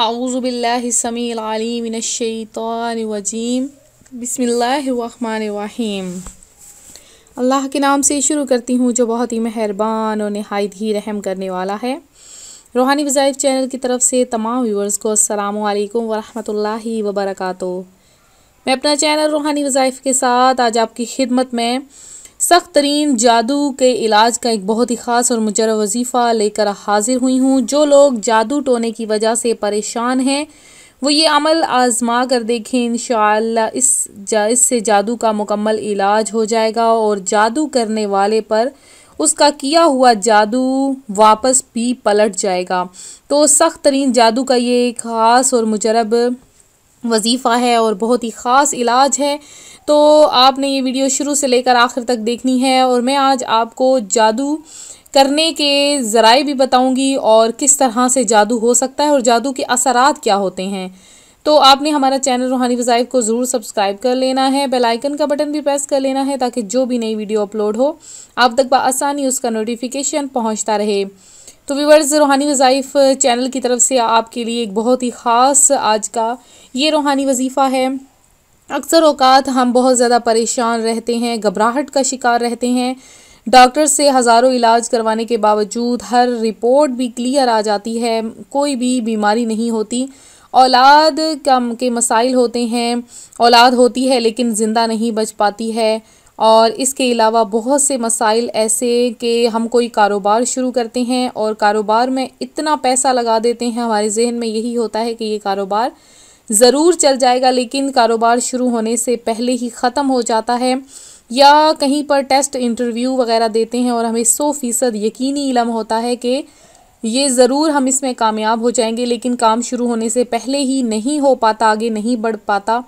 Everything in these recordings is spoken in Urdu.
اعوذ باللہ السمیع من الشیطان الرجیم بسم اللہ الرحمن الرحیم اللہ کے نام سے شروع کرتی ہوں جو بہت ہی مہربان اور نہایت ہی رحم کرنے والا ہے روحانی وظائف چینل کی طرف سے تمام ویورز کو السلام علیکم ورحمۃ اللہ وبرکاتہ میں اپنا چینل روحانی وظائف کے ساتھ آج آپ کی خدمت میں سخت ترین جادو کے علاج کا ایک بہت ہی خاص اور مجرب وظیفہ لے کر حاضر ہوئی ہوں جو لوگ جادو ٹونے کی وجہ سے پریشان ہیں وہ یہ عمل آزما کر دیکھیں انشاءاللہ اس اللہ اس سے جادو کا مکمل علاج ہو جائے گا اور جادو کرنے والے پر اس کا کیا ہوا جادو واپس بھی پلٹ جائے گا تو سخت ترین جادو کا یہ خاص اور مجرب وظیفہ ہے اور بہت ہی خاص علاج ہے تو آپ نے یہ ویڈیو شروع سے لے کر آخر تک دیکھنی ہے اور میں آج آپ کو جادو کرنے کے ذرائع بھی بتاؤں گی اور کس طرح سے جادو ہو سکتا ہے اور جادو کے اثرات کیا ہوتے ہیں تو آپ نے ہمارا چینل روحانی وظائف کو ضرور سبسکرائب کر لینا ہے بیل آئیکن کا بٹن بھی پریس کر لینا ہے تاکہ جو بھی نئی ویڈیو اپلوڈ ہو آپ تک بآسانی اس کا نوٹیفیکیشن پہنچتا رہے تو ویورز روحانی وظائف چینل کی طرف سے آپ کے لیے ایک بہت ہی خاص آج کا یہ روحانی وظیفہ ہے اکثر اوقات ہم بہت زیادہ پریشان رہتے ہیں گھبراہٹ کا شکار رہتے ہیں ڈاکٹر سے ہزاروں علاج کروانے کے باوجود ہر رپورٹ بھی کلیئر آ جاتی ہے کوئی بھی بیماری نہیں ہوتی اولاد کے مسائل ہوتے ہیں اولاد ہوتی ہے لیکن زندہ نہیں بچ پاتی ہے اور اس کے علاوہ بہت سے مسائل ایسے کہ ہم کوئی کاروبار شروع کرتے ہیں اور کاروبار میں اتنا پیسہ لگا دیتے ہیں ہمارے ذہن میں یہی ہوتا ہے کہ یہ کاروبار ضرور چل جائے گا لیکن کاروبار شروع ہونے سے پہلے ہی ختم ہو جاتا ہے یا کہیں پر ٹیسٹ انٹرویو وغیرہ دیتے ہیں اور ہمیں سو فیصد یقینی علم ہوتا ہے کہ یہ ضرور ہم اس میں کامیاب ہو جائیں گے لیکن کام شروع ہونے سے پہلے ہی نہیں ہو پاتا آگے نہیں بڑھ پاتا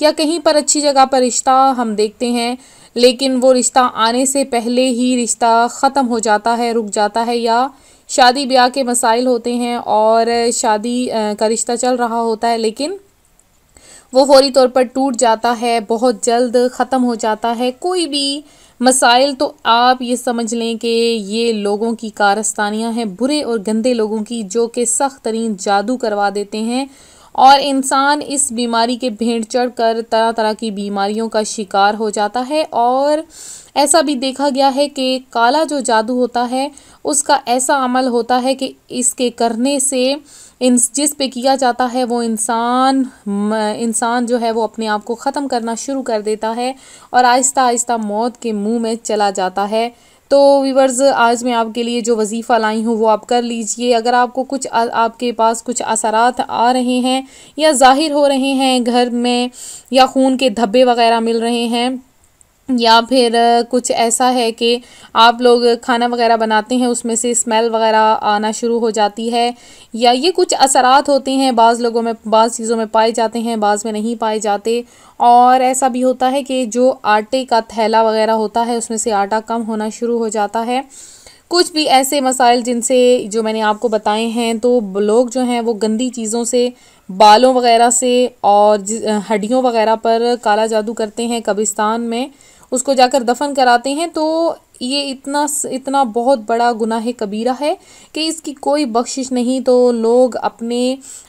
یا کہیں پر اچھی جگہ پر رشتہ ہم دیکھتے ہیں لیکن وہ رشتہ آنے سے پہلے ہی رشتہ ختم ہو جاتا ہے رک جاتا ہے یا شادی بیاہ کے مسائل ہوتے ہیں اور شادی کا رشتہ چل رہا ہوتا ہے لیکن وہ فوری طور پر ٹوٹ جاتا ہے بہت جلد ختم ہو جاتا ہے کوئی بھی مسائل تو آپ یہ سمجھ لیں کہ یہ لوگوں کی کارستانیاں ہیں برے اور گندے لوگوں کی جو کہ سخت ترین جادو کروا دیتے ہیں اور انسان اس بیماری کے بھیڑ چڑھ کر طرح طرح کی بیماریوں کا شکار ہو جاتا ہے اور ایسا بھی دیکھا گیا ہے کہ کالا جو جادو ہوتا ہے اس کا ایسا عمل ہوتا ہے کہ اس کے کرنے سے جس پہ کیا جاتا ہے وہ انسان انسان جو ہے وہ اپنے آپ کو ختم کرنا شروع کر دیتا ہے اور آہستہ آہستہ موت کے منہ میں چلا جاتا ہے تو ویورز آج میں آپ کے لیے جو وظیفہ لائی ہوں وہ آپ کر لیجئے اگر آپ کو کچھ آپ کے پاس کچھ اثرات آ رہے ہیں یا ظاہر ہو رہے ہیں گھر میں یا خون کے دھبے وغیرہ مل رہے ہیں یا پھر کچھ ایسا ہے کہ آپ لوگ کھانا وغیرہ بناتے ہیں اس میں سے اسمیل وغیرہ آنا شروع ہو جاتی ہے یا یہ کچھ اثرات ہوتے ہیں بعض لوگوں میں بعض چیزوں میں پائے جاتے ہیں بعض میں نہیں پائے جاتے اور ایسا بھی ہوتا ہے کہ جو آٹے کا تھیلا وغیرہ ہوتا ہے اس میں سے آٹا کم ہونا شروع ہو جاتا ہے کچھ بھی ایسے مسائل جن سے جو میں نے آپ کو بتائے ہیں تو لوگ جو ہیں وہ گندی چیزوں سے بالوں وغیرہ سے اور ہڈیوں وغیرہ پر کالا جادو کرتے ہیں قبستان میں اس کو جا کر دفن کراتے ہیں تو یہ اتنا اتنا بہت بڑا گناہ کبیرہ ہے کہ اس کی کوئی بخشش نہیں تو لوگ اپنے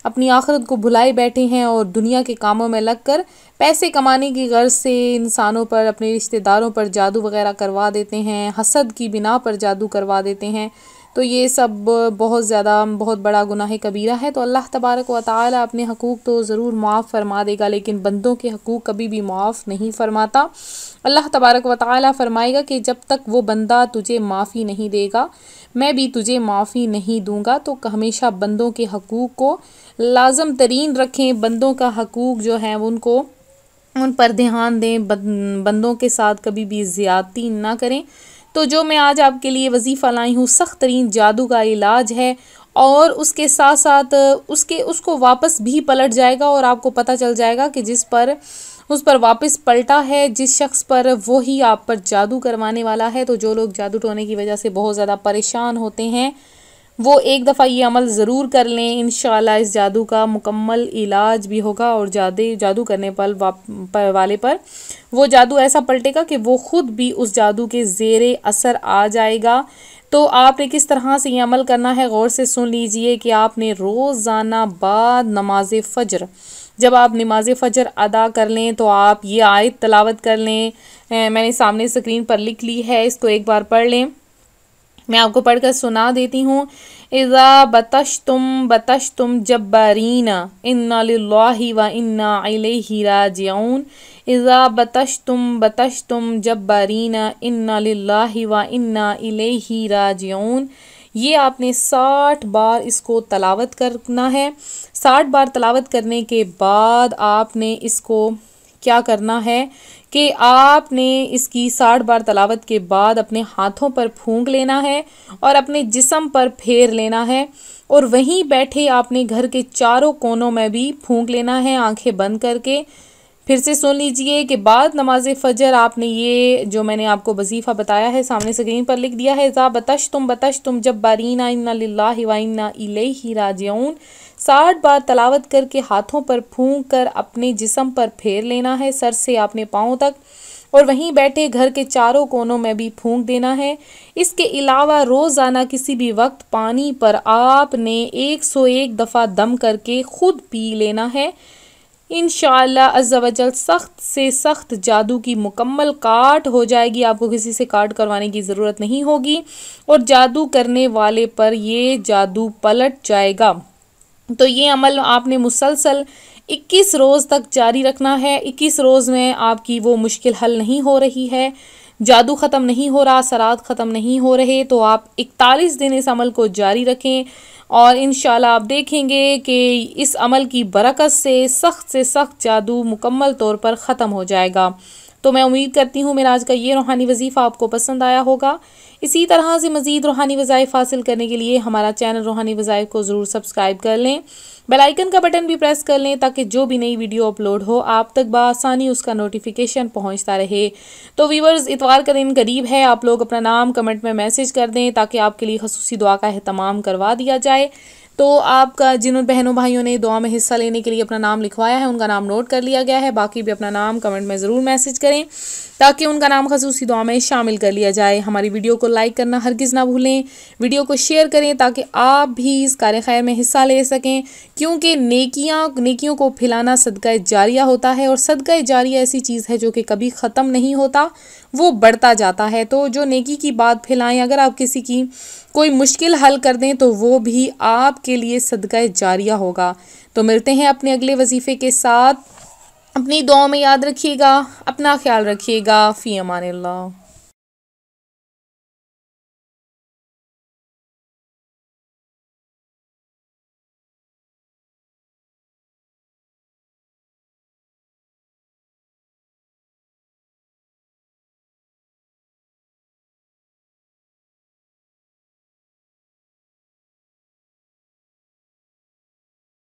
اپنی آخرت کو بھلائے بیٹھے ہیں اور دنیا کے کاموں میں لگ کر پیسے کمانے کی غرض سے انسانوں پر اپنے رشتہ داروں پر جادو وغیرہ کروا دیتے ہیں حسد کی بنا پر جادو کروا دیتے ہیں تو یہ سب بہت زیادہ بہت بڑا گناہ کبیرہ ہے تو اللہ تبارک و تعالی اپنے حقوق تو ضرور معاف فرما دے گا لیکن بندوں کے حقوق کبھی بھی معاف نہیں فرماتا اللہ تبارک و تعالی فرمائے گا کہ جب تک وہ بندہ تجھے معافی نہیں دے گا میں بھی تجھے معافی نہیں دوں گا تو ہمیشہ بندوں کے حقوق کو لازم ترین رکھیں بندوں کا حقوق جو ہیں ان کو ان پر دھیان دیں بندوں کے ساتھ کبھی بھی زیادتی نہ کریں تو جو میں آج آپ کے لیے وظیفہ لائی ہوں سخت ترین جادو کا علاج ہے اور اس کے ساتھ ساتھ اس کے اس کو واپس بھی پلٹ جائے گا اور آپ کو پتہ چل جائے گا کہ جس پر اس پر واپس پلٹا ہے جس شخص پر وہی آپ پر جادو کروانے والا ہے تو جو لوگ جادو ٹونے کی وجہ سے بہت زیادہ پریشان ہوتے ہیں وہ ایک دفعہ یہ عمل ضرور کر لیں انشاءاللہ اس جادو کا مکمل علاج بھی ہوگا اور جادو کرنے پر والے پر وہ جادو ایسا پلٹے گا کہ وہ خود بھی اس جادو کے زیر اثر آ جائے گا تو آپ نے کس طرح سے یہ عمل کرنا ہے غور سے سن لیجئے کہ آپ نے روزانہ بعد نماز فجر جب آپ نماز فجر ادا کر لیں تو آپ یہ آیت تلاوت کر لیں میں نے سامنے سکرین پر لکھ لی ہے اس کو ایک بار پڑھ لیں میں آپ کو پڑھ کر سنا دیتی ہوں اذا بتش تم جبارین تم للہ و انا علیہ راجعون اذا بتشتم تم جبارین تم للہ و انا علیہ راجعون یہ آپ نے ساٹھ بار اس کو تلاوت کرنا ہے ساٹھ بار تلاوت کرنے کے بعد آپ نے اس کو کیا کرنا ہے کہ آپ نے اس کی ساٹھ بار تلاوت کے بعد اپنے ہاتھوں پر پھونک لینا ہے اور اپنے جسم پر پھیر لینا ہے اور وہیں بیٹھے آپ نے گھر کے چاروں کونوں میں بھی پھونک لینا ہے آنکھیں بند کر کے پھر سے سن لیجئے کہ بعد نماز فجر آپ نے یہ جو میں نے آپ کو وظیفہ بتایا ہے سامنے سکرین پر لکھ دیا ہے ذا بتش تم بتش تم جب بارین وائنا الیہ راجعون ساٹھ بار تلاوت کر کے ہاتھوں پر پھونک کر اپنے جسم پر پھیر لینا ہے سر سے اپنے پاؤں تک اور وہیں بیٹھے گھر کے چاروں کونوں میں بھی پھونک دینا ہے اس کے علاوہ روزانہ کسی بھی وقت پانی پر آپ نے ایک سو ایک دفعہ دم کر کے خود پی لینا ہے انشاءاللہ عز و جل سخت سے سخت جادو کی مکمل کاٹ ہو جائے گی آپ کو کسی سے کاٹ کروانے کی ضرورت نہیں ہوگی اور جادو کرنے والے پر یہ جادو پلٹ جائے گا تو یہ عمل آپ نے مسلسل اکیس روز تک جاری رکھنا ہے اکیس روز میں آپ کی وہ مشکل حل نہیں ہو رہی ہے جادو ختم نہیں ہو رہا سرات ختم نہیں ہو رہے تو آپ اکتالیس دن اس عمل کو جاری رکھیں اور انشاءاللہ آپ دیکھیں گے کہ اس عمل کی برکت سے سخت سے سخت جادو مکمل طور پر ختم ہو جائے گا تو میں امید کرتی ہوں میرا آج کا یہ روحانی وظیفہ آپ کو پسند آیا ہوگا اسی طرح سے مزید روحانی وظائف حاصل کرنے کے لیے ہمارا چینل روحانی وظائف کو ضرور سبسکرائب کر لیں بیل آئیکن کا بٹن بھی پریس کر لیں تاکہ جو بھی نئی ویڈیو اپلوڈ ہو آپ تک بآسانی اس کا نوٹیفیکیشن پہنچتا رہے تو ویورز اتوار کا دن قریب ہے آپ لوگ اپنا نام کمنٹ میں میسج کر دیں تاکہ آپ کے لیے خصوصی دعا کا اہتمام کروا دیا جائے تو آپ کا جن بہنوں بھائیوں نے دعا میں حصہ لینے کے لیے اپنا نام لکھوایا ہے ان کا نام نوٹ کر لیا گیا ہے باقی بھی اپنا نام کمنٹ میں ضرور میسج کریں تاکہ ان کا نام خصوصی دعا میں شامل کر لیا جائے ہماری ویڈیو کو لائک کرنا ہرگز نہ بھولیں ویڈیو کو شیئر کریں تاکہ آپ بھی اس خیر میں حصہ لے سکیں کیونکہ نیکیاں نیکیوں کو پھیلانا صدقہ جاریہ ہوتا ہے اور صدقہ جاریہ ایسی چیز ہے جو کہ کبھی ختم نہیں ہوتا وہ بڑھتا جاتا ہے تو جو نیکی کی بات پھیلائیں اگر آپ کسی کی کوئی مشکل حل کر دیں تو وہ بھی آپ کے لیے صدقہ جاریہ ہوگا تو ملتے ہیں اپنے اگلے وظیفے کے ساتھ اپنی دعاؤں میں یاد رکھیے گا اپنا خیال رکھیے گا فی امان اللہ